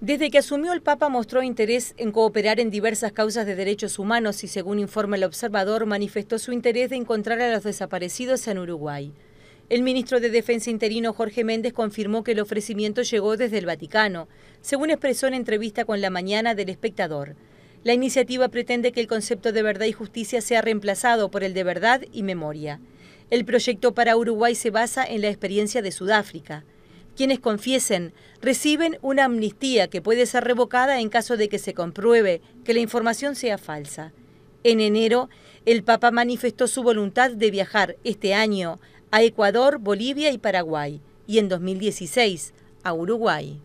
Desde que asumió el Papa mostró interés en cooperar en diversas causas de derechos humanos y según informa el observador manifestó su interés de encontrar a los desaparecidos en Uruguay. El ministro de Defensa interino Jorge Méndez confirmó que el ofrecimiento llegó desde el Vaticano, según expresó en entrevista con La Mañana del Espectador. La iniciativa pretende que el concepto de verdad y justicia sea reemplazado por el de verdad y memoria. El proyecto para Uruguay se basa en la experiencia de Sudáfrica. Quienes confiesen reciben una amnistía que puede ser revocada en caso de que se compruebe que la información sea falsa. En enero, el Papa manifestó su voluntad de viajar este año a Ecuador, Bolivia y Paraguay, y en 2016 a Uruguay.